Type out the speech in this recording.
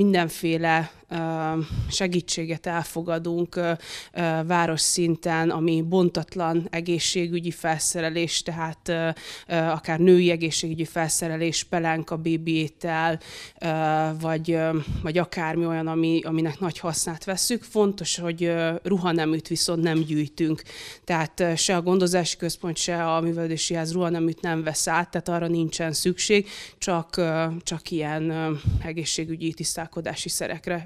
mindenféle segítséget elfogadunk város szinten, ami bontatlan egészségügyi felszerelés, tehát akár női egészségügyi felszerelés, pelenka, bébiétel, vagy, vagy akármi olyan, ami, aminek nagy hasznát veszük. Fontos, hogy ruhaneműt viszont nem gyűjtünk. Tehát se a gondozási központ, se a művelődési ház ruhaneműt nem vesz át, tehát arra nincsen szükség, csak, csak ilyen egészségügyi tisztálkodási szerekre.